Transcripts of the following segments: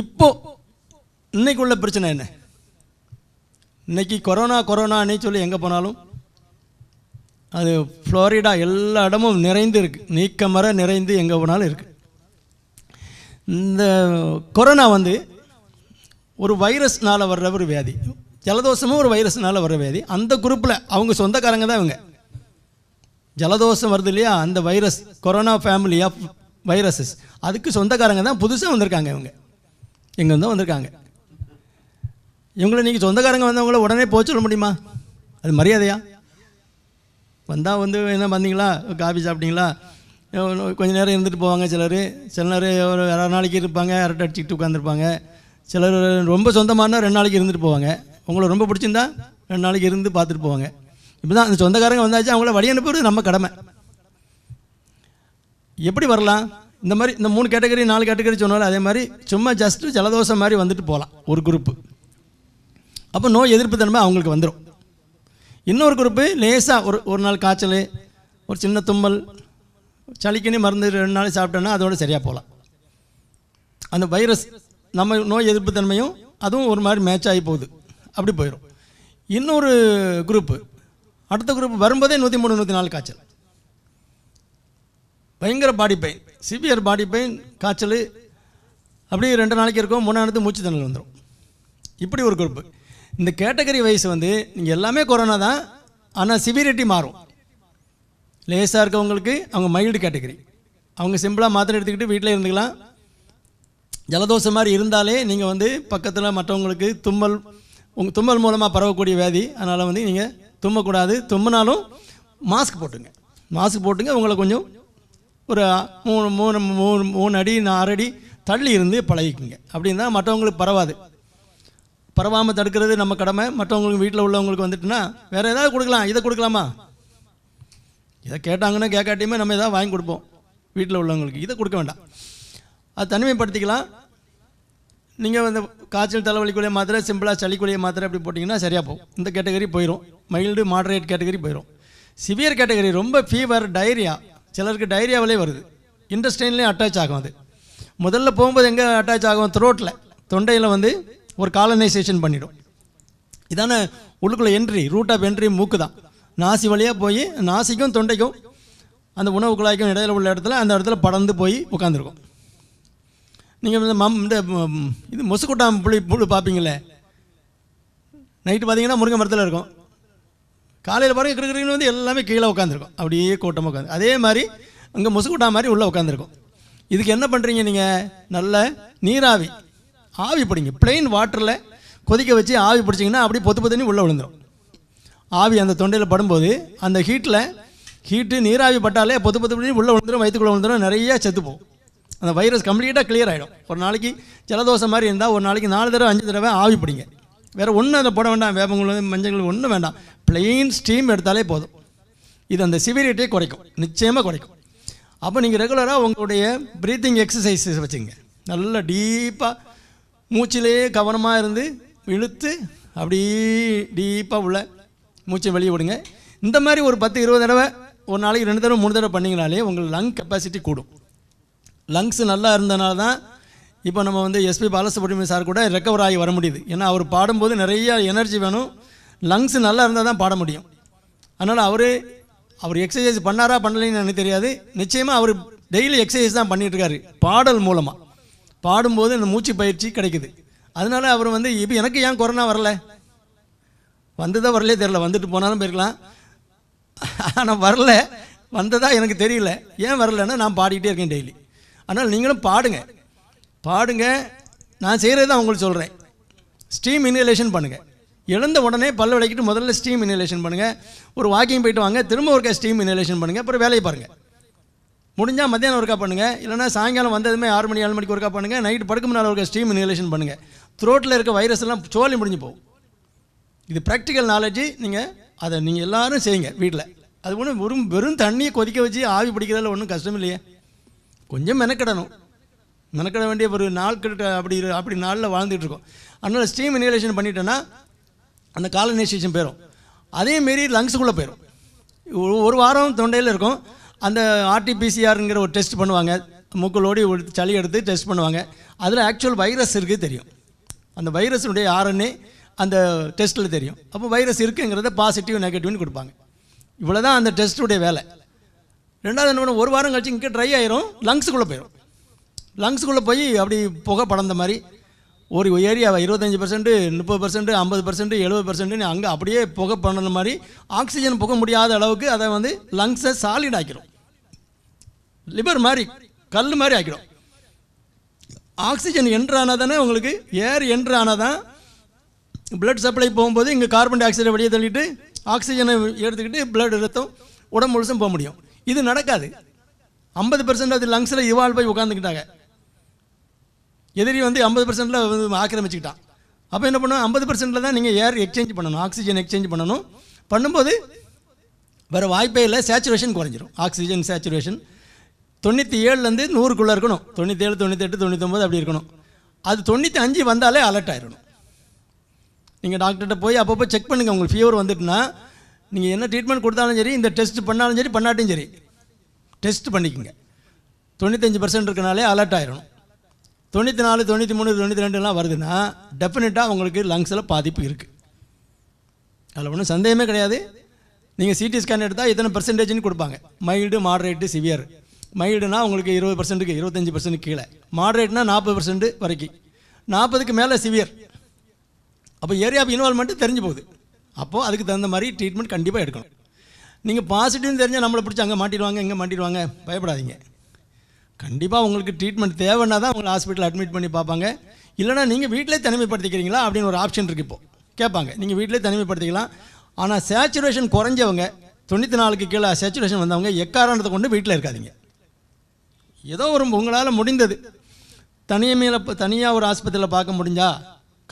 இப்போ இன்னைக்கு உள்ள பிரச்சனை என்ன இன்னைக்கு கொரோனா கொரோனான்னு சொல்லி எங்கே போனாலும் அது ஃப்ளோரிடா எல்லா இடமும் நிறைந்து இருக்குது மர நிறைந்து எங்கே போனாலும் இருக்குது இந்த கொரோனா வந்து ஒரு வைரஸ்னால் வர்ற ஒரு வியாதி ஜலதோஷமும் ஒரு வைரஸ்னால் வர்ற வியாதி அந்த குரூப்பில் அவங்க சொந்தக்காரங்க தான் இவங்க ஜலதோஷம் வருது இல்லையா அந்த virus corona family of viruses அதுக்கு சொந்தக்காரங்க தான் புதுசாக வந்திருக்காங்க இவங்க எங்கேருந்தோ வந்திருக்காங்க இவங்கள நீங்கள் சொந்தக்காரங்க வந்தவங்கள உடனே போக சொல்ல முடியுமா அது மரியாதையா வந்தால் வந்து என்ன வந்தீங்களா காஃபி சாப்பிட்டீங்களா கொஞ்சம் நேரம் இருந்துட்டு போவாங்க சிலர் சில நேரம் ஒரு அரை நாளைக்கு இருப்பாங்க அரட்டை அடிச்சுக்கிட்டு உட்காந்துருப்பாங்க சிலர் ரொம்ப சொந்தமானால் ரெண்டு நாளைக்கு இருந்துட்டு போவாங்க உங்களை ரொம்ப பிடிச்சிருந்தா ரெண்டு நாளைக்கு இருந்து பார்த்துட்டு போவாங்க இப்போ தான் அந்த சொந்தக்காரங்க வந்தாச்சு அவங்கள வழி அனுப்புறது நம்ம கடமை எப்படி வரலாம் இந்த மாதிரி இந்த மூணு கேட்டகரி நாலு கேட்டகரி சொன்னாலும் அதே மாதிரி சும்மா ஜஸ்ட்டு ஜலதோஷம் மாதிரி வந்துட்டு போகலாம் ஒரு குரூப்பு அப்போ நோய் எதிர்ப்பு தன்மை அவங்களுக்கு வந்துடும் இன்னொரு குரூப்பு லேசாக ஒரு ஒரு நாள் காய்ச்சல் ஒரு சின்ன தும்மல் சளிக்கணி மருந்து ரெண்டு நாள் சாப்பிட்டோன்னா அதோடு சரியாக போகலாம் அந்த வைரஸ் நம்ம நோய் எதிர்ப்பு தன்மையும் அதுவும் ஒரு மாதிரி மேட்ச் ஆகி போகுது அப்படி போயிடும் இன்னொரு குரூப்பு அடுத்த குரூப் வரும்போதே நூற்றி மூணு நூற்றி நாலு காய்ச்சல் பயங்கர body pain severe body pain காய்ச்சல் அப்படியே ரெண்டு நாளைக்கு இருக்கும் மூணு நேரத்து மூச்சு தண்ணல் வந்துடும் இப்படி ஒரு குரூப்பு இந்த கேட்டகரி வைஸ் வந்து நீங்கள் எல்லாமே கொரோனா தான் ஆனால் சிவியரிட்டி மாறும் லேசாக இருக்கவங்களுக்கு அவங்க மைல்டு கேட்டகரி அவங்க சிம்பிளாக மாத்திரை எடுத்துக்கிட்டு வீட்டில் இருந்துக்கலாம் ஜலதோஷம் மாதிரி இருந்தாலே நீங்கள் வந்து பக்கத்தில் மற்றவங்களுக்கு தும்மல் உங்கள் தும்மல் மூலமாக பரவக்கூடிய வியாதி அதனால் வந்து நீங்கள் தும்மக்கூடாது தும்மினாலும் மாஸ்க் போட்டுங்க மாஸ்க் போட்டுங்க உங்களை கொஞ்சம் ஒரு மூணு மூணு மூணு மூணு அடி நாலு அடி தள்ளி இருந்து பழகிக்குங்க அப்படின்னா மற்றவங்களுக்கு பரவாது பரவாமல் தடுக்கிறது நம்ம கடமை மற்றவங்களுக்கு வீட்டில் உள்ளவங்களுக்கு வந்துட்டுன்னா வேறு ஏதாவது கொடுக்கலாம் இதை கொடுக்கலாமா இதை கேட்டாங்கன்னா கேட்காட்டியுமே நம்ம எதாவது வாங்கி கொடுப்போம் வீட்டில் உள்ளவங்களுக்கு இதை கொடுக்க வேண்டாம் அது தனிமைப்படுத்திக்கலாம் நீங்கள் வந்து காய்ச்சல் தலைவலிக்குள்ளே மாத்திரை சிம்பிளாக சளிக்குள்ளே மாத்திரை அப்படி போட்டிங்கன்னா சரியாக போகும் இந்த கேட்டகரி போயிடும் மைல்டு மாடரேட் கேட்டகரி போயிடும் சிவியர் கேட்டகரி ரொம்ப ஃபீவர் டைரியா சிலருக்கு டைரியாவிலே வருது இன்டஸ்டைன்லேயும் அட்டாச் ஆகும் அது முதல்ல போகும்போது எங்கே அட்டாச் ஆகும் த்ரோட்டில் தொண்டையில் வந்து ஒரு காலனைசேஷன் பண்ணிடும் இதான உள்ளுக்குள்ளே என்ட்ரி ரூட் ஆஃப் என்ட்ரி மூக்கு தான் நாசி வழியாக போய் நாசிக்கும் தொண்டைக்கும் அந்த உணவு குழாய்க்கும் இடையில் உள்ள இடத்துல அந்த இடத்துல படந்து போய் உட்காந்துருக்கும் நீங்கள் இந்த மம் இந்த இது மொசுக்குட்டாம் புளி புழு பார்ப்பீங்களே நைட்டு பார்த்தீங்கன்னா முருங்கை மரத்தில் இருக்கும் காலையில் பாருங்கள் கிருக்கிறீங்க வந்து எல்லாமே கீழே உட்காந்துருக்கும் அப்படியே கூட்டமாக உட்காந்து அதே மாதிரி அங்கே முசுகுட்டா மாதிரி உள்ளே உட்காந்துருக்கும் இதுக்கு என்ன பண்ணுறீங்க நீங்கள் நல்ல நீராவி ஆவி பிடிங்க பிளெயின் வாட்டரில் கொதிக்க வச்சு ஆவி பிடிச்சிங்கன்னா அப்படியே பொத்து பொத்தினி உள்ளே விழுந்துடும் ஆவி அந்த தொண்டையில் படும்போது அந்த ஹீட்டில் ஹீட்டு நீராவி பட்டாலே பொத்து பொத்து பிடிச்சி உள்ளே விழுந்துடும் வயிற்றுக்குள்ளே விழுந்துடும் நிறைய செத்துப்போம் அந்த வைரஸ் கம்ப்ளீட்டாக கிளியர் ஆகிடும் ஒரு நாளைக்கு ஜலதோஷம் மாதிரி இருந்தால் ஒரு நாளைக்கு நாலு தடவை அஞ்சு தடவை ஆவி பிடிங்க வேறு ஒன்றும் அதை போட வேண்டாம் வேப்பங்குழல் மஞ்சள் ஒன்றும் வேண்டாம் பிளெயின் ஸ்டீம் எடுத்தாலே போதும் இது அந்த சிவிரிட்டியை குறைக்கும் நிச்சயமாக குறைக்கும் அப்போ நீங்கள் ரெகுலராக உங்களுடைய ப்ரீத்திங் எக்ஸசைஸஸ் வச்சுங்க நல்லா டீப்பாக மூச்சிலே கவனமாக இருந்து இழுத்து அப்படி டீப்பாக உள்ள மூச்சை வெளியே விடுங்க இந்த மாதிரி ஒரு பத்து இருபது தடவை ஒரு நாளைக்கு ரெண்டு தடவை மூணு தடவை பண்ணிங்கனாலே உங்கள் லங் கெப்பாசிட்டி கூடும் லங்ஸ் நல்லா இருந்தனால தான் இப்போ நம்ம வந்து எஸ்பி பாலசுப்ரமணியம் சார் கூட ரெக்கவர் ஆகி வர முடியுது ஏன்னா அவர் பாடும்போது நிறைய எனர்ஜி வேணும் லங்ஸ் நல்லா இருந்தால் தான் பாட முடியும் அதனால் அவர் அவர் எக்ஸசைஸ் பண்ணாரா பண்ணலைன்னு எனக்கு தெரியாது நிச்சயமாக அவர் டெய்லி எக்ஸசைஸ் தான் பண்ணிகிட்ருக்காரு பாடல் மூலமாக பாடும்போது இந்த மூச்சு பயிற்சி கிடைக்குது அதனால் அவர் வந்து இப்போ எனக்கு ஏன் கொரோனா வரல வந்ததாக வரலே தெரில வந்துட்டு போனாலும் போயிருக்கலாம் ஆனால் வரல வந்ததாக எனக்கு தெரியல ஏன் வரலன்னா நான் பாடிக்கிட்டே இருக்கேன் டெய்லி ஆனால் நீங்களும் பாடுங்கள் பாடுங்க நான் செய்கிறது தான் உங்களுக்கு சொல்கிறேன் ஸ்டீம் இன்ஹலேஷன் பண்ணுங்கள் எழுந்த உடனே பல்ல விளக்கிட்டு முதல்ல ஸ்டீம் இன்ஹலேஷன் பண்ணுங்கள் ஒரு வாக்கிங் போயிட்டு வாங்க திரும்ப ஒருக்கா ஸ்டீம் இன்ஹலேஷன் பண்ணுங்கள் அப்புறம் வேலையை பாருங்கள் முடிஞ்சால் மத்தியானம் ஒர்க்காக பண்ணுங்கள் இல்லைனா சாயங்காலம் வந்ததுமே ஆறு மணி ஏழு மணிக்கு ஒர்க்காக பண்ணுங்கள் நைட்டு படுக்க முன்னால் ஒர்க்காக ஸ்டீம் இன்ஹலேஷன் பண்ணுங்கள் த்ரோட்டில் இருக்க வைரஸ் எல்லாம் சோழி முடிஞ்சு போகும் இது ப்ராக்டிக்கல் நாலேஜ் நீங்கள் அதை நீங்கள் எல்லோரும் செய்யுங்க வீட்டில் அது ஒன்றும் வெறும் வெறும் தண்ணியை கொதிக்க வச்சு ஆவி பிடிக்கிறதால ஒன்றும் கஷ்டம் இல்லையே கொஞ்சம் மெனக்கிடணும் மெனக்கிட வேண்டிய ஒரு நாள் கிட்ட அப்படி அப்படி நாளில் வாழ்ந்துகிட்டு இருக்கோம் அதனால் ஸ்டீம் இனிகலேஷன் பண்ணிட்டேன்னா அந்த காலனைசேஷன் போயிடும் அதேமாரி லங்ஸுக்குள்ளே போயிடும் ஒரு வாரம் தொண்டையில் இருக்கும் அந்த ஆர்டிபிசிஆருங்கிற ஒரு டெஸ்ட் பண்ணுவாங்க மூக்களோடி ஒரு சளி எடுத்து டெஸ்ட் பண்ணுவாங்க அதில் ஆக்சுவல் வைரஸ் இருக்குது தெரியும் அந்த வைரஸினுடைய ஆரன்னே அந்த டெஸ்ட்டில் தெரியும் அப்போ வைரஸ் இருக்குங்கிறத பாசிட்டிவ் நெகட்டிவ்னு கொடுப்பாங்க இவ்வளோ தான் அந்த டெஸ்ட்டுடைய வேலை ரெண்டாவது என்ன ஒரு வாரம் கழிச்சு இங்கே ட்ரை ஆயிரும் லங்ஸுக்குள்ளே போயிடும் லங்ஸுக்குள்ளே போய் அப்படி புகை படந்த மாதிரி ஒரு ஏரியாவை இருபத்தஞ்சி பர்சன்ட்டு முப்பது பர்சன்ட்டு ஐம்பது பர்சன்ட்டு எழுபது பர்சன்ட்னு அங்கே அப்படியே புகை பண்ண மாதிரி ஆக்சிஜன் புக முடியாத அளவுக்கு அதை வந்து லங்ஸை சாலிட் ஆக்கிடும் லிவர் மாதிரி கல் மாதிரி ஆக்கிடும் ஆக்சிஜன் என்ட்ரு ஆனால் தானே உங்களுக்கு ஏர் என்ட்ரு ஆனால் தான் பிளட் சப்ளை போகும்போது இங்கே கார்பன் டை ஆக்சைடை வெளியே தள்ளிட்டு ஆக்சிஜனை எடுத்துக்கிட்டு பிளட் ரத்தம் உடம்பு முழுசும் போக முடியும் இது நடக்காது ஐம்பது பர்சன்ட் அது லங்ஸில் இவால்வ் போய் உட்காந்துக்கிட்டாங்க எதிரி வந்து ஐம்பது பர்சன்ட்டில் வந்து ஆக்கிரமிச்சுக்கிட்டான் அப்போ என்ன பண்ணணும் ஐம்பது பர்சன்ட்டில் தான் நீங்கள் ஏர் எக்ஸ்சேஞ்ச் பண்ணணும் ஆக்சிஜன் எக்ஸ்சேஞ்ச் பண்ணணும் பண்ணும்போது வேறு வாய்ப்பே இல்லை சேச்சுரேஷன் குறைஞ்சிரும் ஆக்சிஜன் சேச்சுரேஷன் தொண்ணூற்றி ஏழுலேருந்து நூறுக்குள்ளே இருக்கணும் தொண்ணூற்றி ஏழு தொண்ணூற்றி எட்டு தொண்ணூற்றி ஒம்பது அப்படி இருக்கணும் அது தொண்ணூற்றி அஞ்சு வந்தாலே அலர்ட் ஆயிடணும் நீங்கள் டாக்டர்கிட்ட போய் அப்பப்போ செக் பண்ணுங்கள் உங்களுக்கு ஃபீவர் வந்துட்டுனா நீங்கள் என்ன ட்ரீட்மெண்ட் கொடுத்தாலும் சரி இந்த டெஸ்ட் பண்ணாலும் சரி பண்ணாட்டையும் சரி டெஸ்ட் பண்ணிக்கோங்க தொண்ணூத்தஞ்சு பர்சன்ட் இருக்கனாலே அலர்ட் ஆயிடணும் தொண்ணூற்றி நாலு தொண்ணூற்றி மூணு தொண்ணூற்றி ரெண்டுலாம் வருதுன்னா டெஃபினட்டாக உங்களுக்கு லங்ஸில் பாதிப்பு இருக்குது அதில் ஒன்றும் சந்தேகமே கிடையாது நீங்கள் சிடி ஸ்கேன் எடுத்தால் இத்தனை பர்சன்டேஜ்னு கொடுப்பாங்க மைல்டு மாட்ரேட்டு சிவியர் மைல்டுனா உங்களுக்கு இருபது பர்சன்ட்டுக்கு இருபத்தஞ்சி பர்சன்ட் கீழே மாட்ரேட்னா நாற்பது பர்சன்ட் வரைக்கும் நாற்பதுக்கு மேலே சிவியர் அப்போ ஏரியா ஆஃப் இன்வால்மெண்ட்டு தெரிஞ்சு போகுது அப்போது அதுக்கு தகுந்த மாதிரி ட்ரீட்மெண்ட் கண்டிப்பாக எடுக்கணும் நீங்கள் பாசிட்டிவ்னு தெரிஞ்சால் நம்மளை பிடிச்சி அங்கே மாட்டிடுவாங்க இங்கே மாட்டிடுவாங்க பயப்படாதீங்க கண்டிப்பாக உங்களுக்கு ட்ரீட்மெண்ட் தேவைன்னா தான் உங்களை ஹாஸ்பிட்டல் அட்மிட் பண்ணி பார்ப்பாங்க இல்லைனா நீங்கள் வீட்டிலே தனிமைப்படுத்திக்கிறீங்களா அப்படின்னு ஒரு ஆப்ஷன் இருக்குது இப்போது கேட்பாங்க நீங்கள் வீட்டிலே தனிமைப்படுத்திக்கலாம் ஆனால் சேச்சுரேஷன் குறைஞ்சவங்க தொண்ணூற்றி நாலுக்கு கீழே சேச்சுரேஷன் வந்தவங்க எக்காரணத்தை கொண்டு வீட்டில் இருக்காதிங்க ஏதோ ஒரு உங்களால் முடிந்தது தனியமையில் தனியாக ஒரு ஆஸ்பத்திரியில் பார்க்க முடிஞ்சா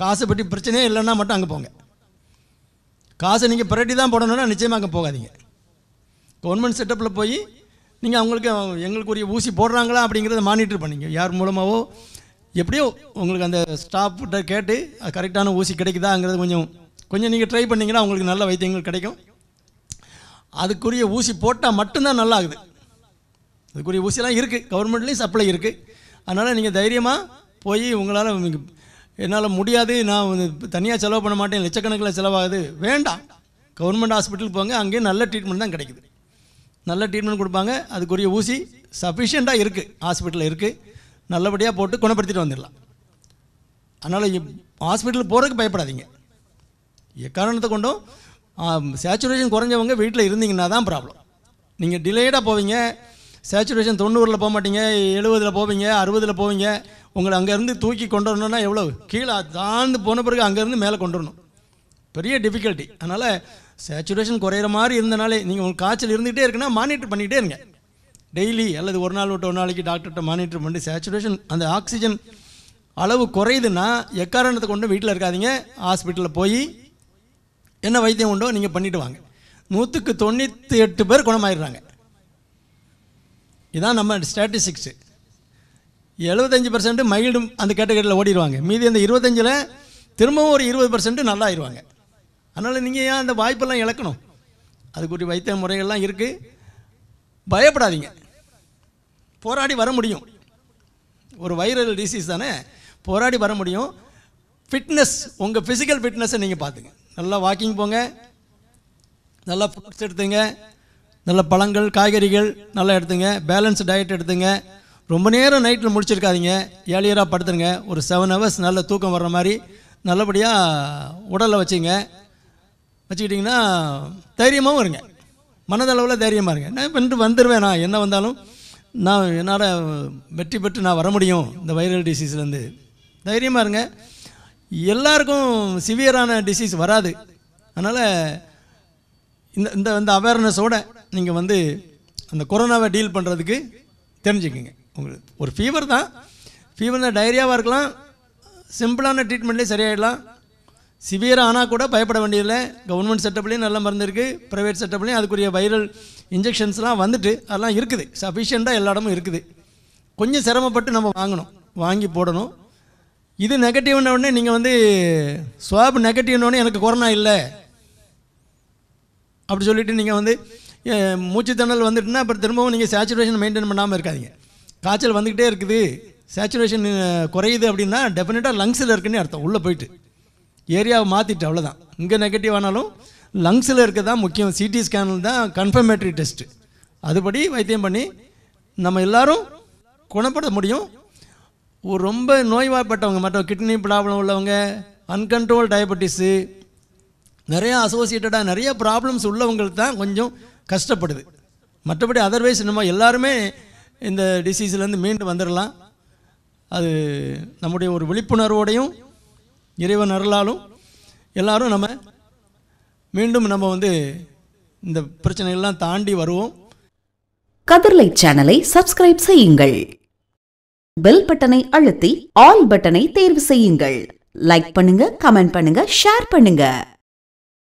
காசை பற்றி பிரச்சனையே இல்லைன்னா மட்டும் அங்கே போங்க காசை நீங்கள் பிரட்டி தான் போடணுன்னா நிச்சயமாக அங்கே போகாதீங்க கவர்மெண்ட் செட்டப்பில் போய் நீங்கள் அவங்களுக்கு எங்களுக்குரிய ஊசி போடுறாங்களா அப்படிங்கிறத மானிட்டர் பண்ணிங்க யார் மூலமாகவோ எப்படியோ உங்களுக்கு அந்த ஸ்டாஃப்கிட்ட கேட்டு அது கரெக்டான ஊசி கிடைக்குதாங்கிறது கொஞ்சம் கொஞ்சம் நீங்கள் ட்ரை பண்ணிங்கன்னா உங்களுக்கு நல்ல வைத்தியங்கள் கிடைக்கும் அதுக்குரிய ஊசி போட்டால் மட்டும்தான் நல்லா ஆகுது அதுக்குரிய ஊசியெலாம் இருக்குது கவர்மெண்ட்லேயும் சப்ளை இருக்குது அதனால் நீங்கள் தைரியமாக போய் உங்களால் என்னால் முடியாது நான் தனியாக செலவு பண்ண மாட்டேன் லட்சக்கணக்கில் செலவாகுது வேண்டாம் கவர்மெண்ட் ஹாஸ்பிட்டலுக்கு போங்க அங்கேயும் நல்ல ட்ரீட்மெண்ட் தான் கிடைக்குது நல்ல ட்ரீட்மெண்ட் கொடுப்பாங்க அதுக்குரிய ஊசி சஃபிஷியண்ட்டாக இருக்குது ஹாஸ்பிட்டலில் இருக்குது நல்லபடியாக போட்டு குணப்படுத்திட்டு வந்துடலாம் அதனால் ஹாஸ்பிட்டல் போகிறதுக்கு பயப்படாதீங்க எக்காரணத்தை கொண்டும் சேச்சுரேஷன் குறைஞ்சவங்க வீட்டில் இருந்தீங்கன்னா தான் ப்ராப்ளம் நீங்கள் டிலேடாக போவீங்க சேச்சுரேஷன் தொண்ணூறில் போக மாட்டீங்க எழுபதில் போவீங்க அறுபதில் போவீங்க உங்களை அங்கேருந்து தூக்கி கொண்டு வரணுன்னா எவ்வளோ கீழே தாழ்ந்து போன பிறகு அங்கேருந்து மேலே கொண்டு வரணும் பெரிய டிஃபிகல்ட்டி அதனால் சேச்சுரேஷன் குறையிற மாதிரி இருந்தனாலே நீங்கள் உங்கள் காய்ச்சல் இருந்துகிட்டே இருக்குன்னா மானிட்டர் பண்ணிகிட்டே இருங்க டெய்லி அல்லது ஒரு நாள் விட்டு ஒரு நாளைக்கு டாக்டர்கிட்ட மானிட்டர் பண்ணி சேச்சுரேஷன் அந்த ஆக்சிஜன் அளவு குறையுதுன்னா எக்காரணத்தை கொண்டு வீட்டில் இருக்காதிங்க ஹாஸ்பிட்டலில் போய் என்ன வைத்தியம் உண்டோ நீங்கள் பண்ணிவிட்டு வாங்க நூற்றுக்கு தொண்ணூற்றி எட்டு பேர் குணமாயிடுறாங்க இதான் நம்ம ஸ்டாட்டிஸ்டிக்ஸு எழுபத்தஞ்சி பர்சன்ட் மைல்டும் அந்த கேட்டகரியில் ஓடிடுவாங்க மீதி அந்த இருபத்தஞ்சில் திரும்பவும் ஒரு இருபது பர்சன்ட் நல்லா ஆயிடுவாங்க அதனால் நீங்கள் ஏன் அந்த வாய்ப்பெல்லாம் இழக்கணும் அதுக்குரிய வைத்திய முறைகள்லாம் இருக்குது பயப்படாதீங்க போராடி வர முடியும் ஒரு வைரல் டிசீஸ் தானே போராடி வர முடியும் ஃபிட்னஸ் உங்கள் ஃபிசிக்கல் ஃபிட்னஸை நீங்கள் பார்த்துங்க நல்லா வாக்கிங் போங்க நல்லா ஃப்ரூட்ஸ் எடுத்துங்க நல்ல பழங்கள் காய்கறிகள் நல்லா எடுத்துங்க பேலன்ஸ் டயட் எடுத்துங்க ரொம்ப நேரம் நைட்டில் முடிச்சிருக்காதீங்க ஏழியராக படுத்துருங்க ஒரு செவன் ஹவர்ஸ் நல்ல தூக்கம் வர்ற மாதிரி நல்லபடியாக உடலை வச்சுங்க வச்சுக்கிட்டிங்கன்னா தைரியமாகவும் இருங்க மனதளவில் தைரியமாக இருங்க நான் வென்று வந்துடுவேன் நான் என்ன வந்தாலும் நான் என்னால் வெற்றி பெற்று நான் வர முடியும் இந்த வைரல் டிசீஸ்லேருந்து தைரியமாக இருங்க எல்லாருக்கும் சிவியரான டிசீஸ் வராது அதனால் இந்த இந்த இந்த அவேர்னஸோடு நீங்கள் வந்து அந்த கொரோனாவை டீல் பண்ணுறதுக்கு தெரிஞ்சுக்கோங்க உங்களுக்கு ஒரு ஃபீவர் தான் ஃபீவர் தான் டைரியாவாக இருக்கலாம் சிம்பிளான ட்ரீட்மெண்ட்லேயே சரியாயிடலாம் சிவியர் ஆனால் கூட பயப்பட வேண்டியதில்லை கவர்மெண்ட் செட்டப்லேயும் நல்ல மருந்து இருக்குது ப்ரைவேட் செட்டப்லேயும் அதுக்குரிய வைரல் இன்ஜெக்ஷன்ஸ்லாம் வந்துட்டு அதெல்லாம் இருக்குது சஃபிஷியண்ட்டாக எல்லா இடமும் இருக்குது கொஞ்சம் சிரமப்பட்டு நம்ம வாங்கணும் வாங்கி போடணும் இது நெகட்டிவ்ன உடனே நீங்கள் வந்து ஸ்வாப் நெகட்டிவ்னோடனே எனக்கு கொரோனா இல்லை அப்படி சொல்லிவிட்டு நீங்கள் வந்து தண்ணல் வந்துட்டுனா அப்புறம் திரும்பவும் நீங்கள் சேச்சுரேஷன் மெயின்டைன் பண்ணாமல் இருக்காதிங்க காய்ச்சல் வந்துக்கிட்டே இருக்குது சேச்சுரேஷன் குறையுது அப்படின்னா டெஃபினட்டாக லங்ஸில் இருக்குன்னு அர்த்தம் உள்ளே போயிட்டு ஏரியாவை மாற்றிட்டு அவ்வளோதான் இங்கே நெகட்டிவ் ஆனாலும் லங்ஸில் இருக்க தான் முக்கியம் சிடி ஸ்கேனில் தான் கன்ஃபர்மேட்ரி டெஸ்ட்டு அதுபடி வைத்தியம் பண்ணி நம்ம எல்லோரும் குணப்பட முடியும் ஒரு ரொம்ப நோய்வாய்ப்பட்டவங்க மற்ற கிட்னி ப்ராப்ளம் உள்ளவங்க அன்கண்ட்ரோல் டயபெட்டிஸு நிறையா அசோசியேட்டடாக நிறைய ப்ராப்ளம்ஸ் உள்ளவங்களுக்கு தான் கொஞ்சம் கஷ்டப்படுது மற்றபடி அதர்வைஸ் நம்ம எல்லாருமே இந்த டிசீஸ்லேருந்து மீண்டு வந்துடலாம் அது நம்முடைய ஒரு விழிப்புணர்வோடையும் இறைவன் அருளாலும் எல்லாரும் நம்ம மீண்டும் நம்ம வந்து இந்த பிரச்சனைகள்லாம் தாண்டி வருவோம் கதிர்லை சேனலை சப்ஸ்கிரைப் செய்யுங்கள் பெல் பட்டனை அழுத்தி ஆல் பட்டனை தேர்வு செய்யுங்கள் லைக் பண்ணுங்க கமெண்ட் பண்ணுங்க ஷேர் பண்ணுங்க